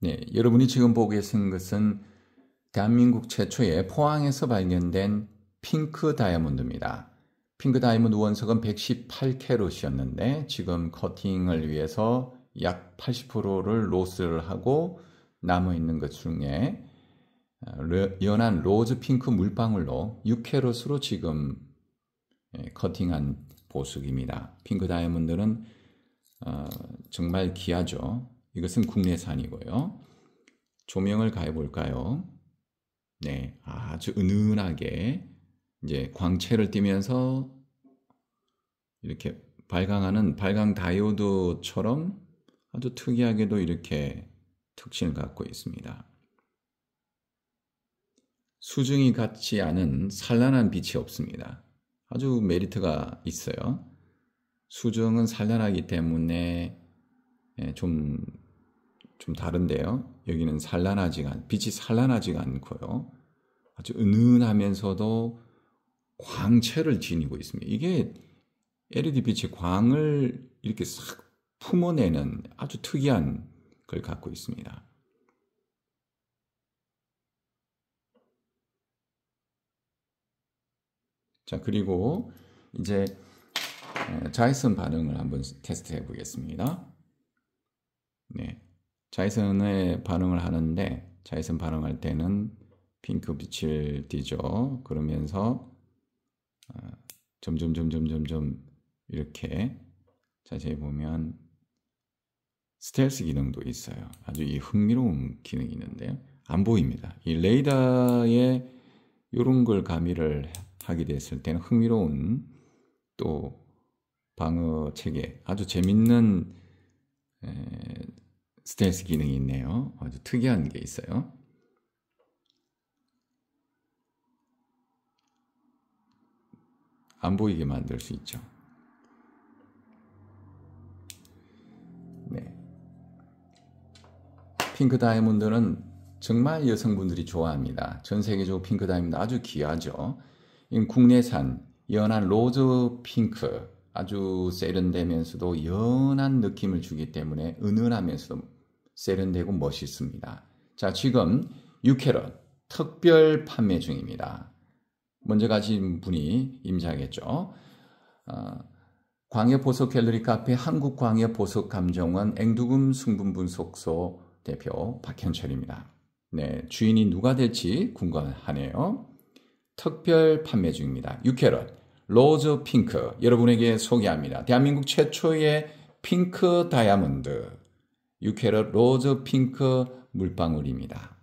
네, 여러분이 지금 보고 계신 것은 대한민국 최초의 포항에서 발견된 핑크 다이아몬드입니다. 핑크 다이아몬드 원석은 118캐롯이었는데 지금 커팅을 위해서 약 80%를 로스를 하고 남아 있는 것 중에 어, 연한 로즈 핑크 물방울로 6캐럿으로 지금 예, 커팅한 보석입니다. 핑크 다이아몬드는 어, 정말 귀하죠. 이것은 국내산이고요. 조명을 가해볼까요? 네, 아주 은은하게 이제 광채를 띠면서 이렇게 발광하는 발광 다이오드처럼 아주 특이하게도 이렇게 특징을 갖고 있습니다. 수중이 같지 않은 산란한 빛이 없습니다. 아주 메리트가 있어요. 수증은 산란하기 때문에 예, 좀좀 다른데요. 여기는 산란하지가 않, 빛이 산란하지가 않고요. 아주 은은하면서도 광채를 지니고 있습니다. 이게 LED 빛이 광을 이렇게 싹 품어내는 아주 특이한 걸 갖고 있습니다. 자, 그리고 이제 자외선 반응을 한번 테스트해 보겠습니다. 네. 자외선에 반응을 하는데 자외선 반응할 때는 핑크빛을 띠죠. 그러면서 아, 점점 점점 점점 이렇게 자세히 보면 스텔스 기능도 있어요. 아주 이 흥미로운 기능이 있는데요. 안 보입니다. 이 레이더에 이런 걸 가미를 하게 됐을 때는 흥미로운 또 방어 체계, 아주 재밌는 스탠스 기능이 있네요. 아주 특이한 게 있어요. 안 보이게 만들 수 있죠. 네. 핑크 다이아몬드는 정말 여성분들이 좋아합니다. 전 세계적으로 핑크 다이아몬드 아주 귀하죠. 국내산 연한 로즈 핑크 아주 세련되면서도 연한 느낌을 주기 때문에 은은하면서도 세련되고 멋있습니다. 자, 지금 6회럿 특별 판매 중입니다. 먼저 가신 분이 임사하겠죠. 어, 광역보석 갤러리 카페 한국광역보석감정원 앵두금 승분분속소 대표 박현철입니다. 네, 주인이 누가 될지 궁금하네요. 특별 판매 중입니다. 6회럿 로즈 핑크 여러분에게 소개합니다. 대한민국 최초의 핑크 다이아몬드 유캐럿 로즈 핑크 물방울입니다.